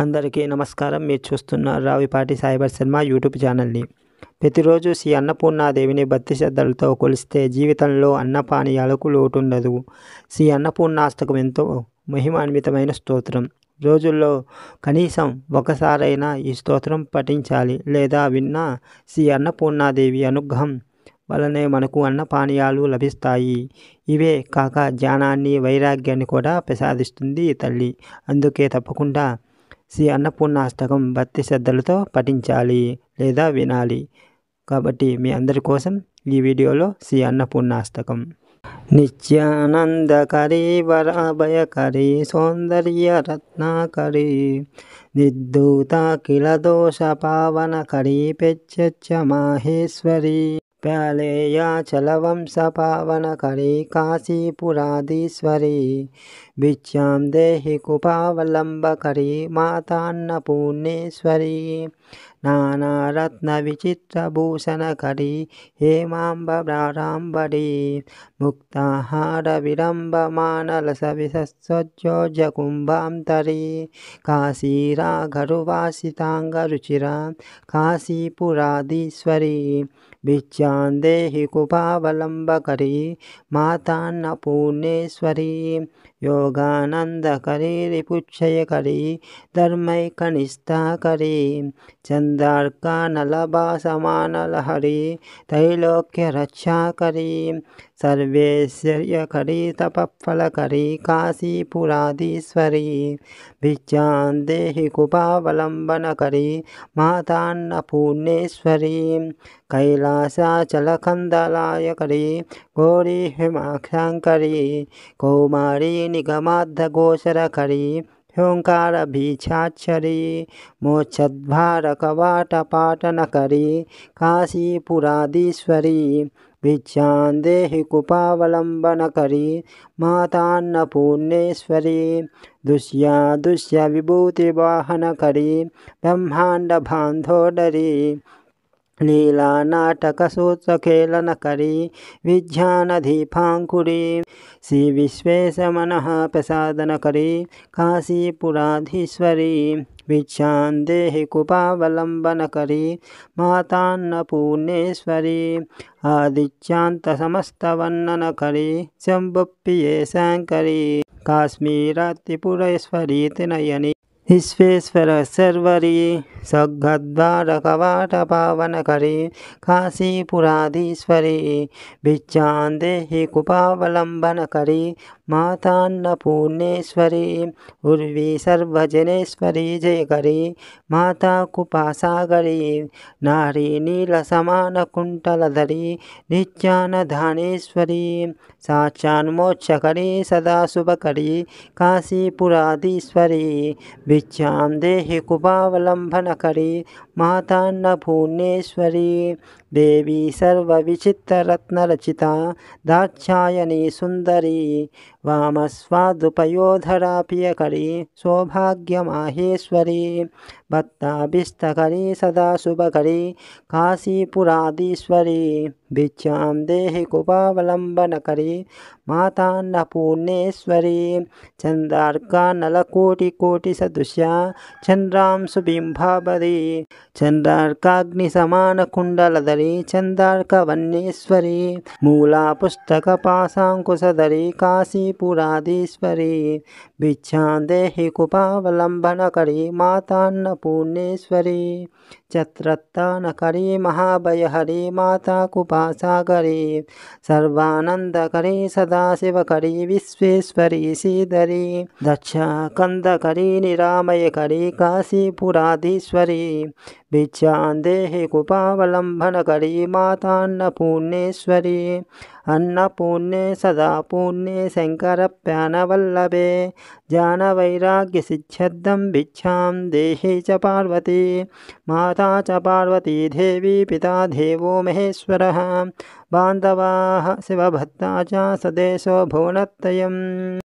అందరికీ నమస్కారం మీరు చూస్తున్న రావిపాటి సాయిబర్ శర్మ యూట్యూబ్ ఛానల్ని ప్రతిరోజు శ్రీ అన్నపూర్ణాదేవిని భక్తి శ్రద్ధలతో కొలిస్తే జీవితంలో అన్నపానీయాలకు ఉండదు శ్రీ అన్నపూర్ణాష్టకం ఎంతో మహిమాన్వితమైన స్తోత్రం రోజుల్లో కనీసం ఒకసారైనా ఈ స్తోత్రం పఠించాలి లేదా విన్నా శ్రీ అన్నపూర్ణాదేవి అనుగ్రహం వలనే మనకు అన్నపానీయాలు లభిస్తాయి ఇవే కాక జ్ఞానాన్ని వైరాగ్యాన్ని కూడా ప్రసాదిస్తుంది తల్లి అందుకే తప్పకుండా శ్రీ అన్నపూర్ణాష్టకం భక్తి శ్రద్ధలతో పఠించాలి లేదా వినాలి కాబట్టి మీ అందరి కోసం ఈ వీడియోలో శ్రీ అన్నపూర్ణాష్టకం నిత్యానందకరీ వరాభయకరీ సౌందర్య రత్నాకరీ నిర్దూత కిల దోష పావనకరీ పెచ్చ మాహేశ్వరి प्रलयाचलवंशपावनकरी काशीपुराधीश्वरी भिक्षां देहि कृपावलम्बकरी मातान्नपूर्णेश्वरी नानारत्नविचित्रभूषणकरी हेमाम्बराम्बरी मुक्ताहारविडम्बमानलसविसस्वज्योजकुम्भान्तरी काशीराघरुवासिताङ्गरुचिरा काशीपुराधीश्वरी भिक्षान्देहिकुपावलम्बकरी मातान्नपूर्णेश्वरी योगानन्दकरी रिपुक्षयकरी धर्मैकनिष्ठाकरी चन्दार्कानलभासमानलहरी त्रैलोक्यरक्षाकरी सर्वेश्वर्यकरी तपःफलकरी काशीपुरादीश्वरी भिक्षां देहि कृपावलम्बनकरी मातान्नपूर्णेश्वरी कैलासाचलखन्दलायकरी गौरी हिमाक्षाङ्करी कौमारी करी पाटन करी काशीपुराधीश्वरी भिक्षां देहि करी मातापूर्णेश्वरी दुष्या दुष्य विभूति वाहन दुष्यविभूतिवाहनकरी ब्रह्माण्डबान्धोडरी लीलानाटकसूत्रखेलनकरी विज्ञानदीपाङ्कुरी श्रीविश्वेशमनः प्रसादनकरी काशीपुराधीश्वरी भिक्षान्देहि कुपावलम्बनकरी मातान्नपूर्णेश्वरी आदित्यान्तसमस्तवन्ननकरी शम्भुप्रिये शङ्करी काश्मीरत्रिपुरेश्वरी तिनयनी विश्वेश्वर सर्वरी सघद्वारकवाटपावनकरी काशीपुराधीश्वरी भिक्षान्देहि करी मातान्नपूर्णेश्वरी उर्वी सर्वजनेश्वरी जयकरी माता कुपासागरी नारी नीलसमानकुण्टलधरी नित्यानधानेश्वरी साक्षान्मोक्षकरी सदा शुभकरी काशीपुराधीश्वरी भिक्षां देहि कुपावलम्बनकरी माता न भुवनेश्वरी देवी सर्वविचित्ररत्नरचिता दाक्षायणी सुन्दरी वामस्वादुपयोधराप्यकरी सौभाग्यमाहेश्वरी भत्ताभिस्तकरी सदा शुभकरी काशीपुरादीश्वरी भिक्षां देहि कुपावलम्बनकरी मातान्नपूर्णेश्वरी चन्द्रार्कानलकोटिकोटिसदृश्या चन्द्रां सुबिम्भावरी चन्द्रार्काग्निसमानकुण्डलधरी चन्द्रार्कवन्येश्वरी मूलापुस्तकपाशाङ्कुशधरी काशीपुरादीश्वरी भिक्षां देहि कुपावलम्बनकरी मातान्न पूर्णेश्वरी चत्रत्तान चत्रत्ता नकरी हरी माता सागरी कुपासाकरी सर्वानन्दकरी सदाशिवकरी विश्वेश्वरी श्रीधरी दक्षाकन्दकरी निरामयकरी काशीपुराधीश्वरी भिक्षान्देहि कुपावलम्बनकरी मातान्नपूर्णेश्वरी अन्नपूर्णे सदा पूर्णे शङ्करप्यानवल्लभे ज्ञानवैराग्यसिच्छद्धं भिक्षा देहि च पार्वती माता च पार्वती देवी पिता देवो महेश्वरः बान्धवाः शिवभक्ता च सदेशो भुवनत्रयम्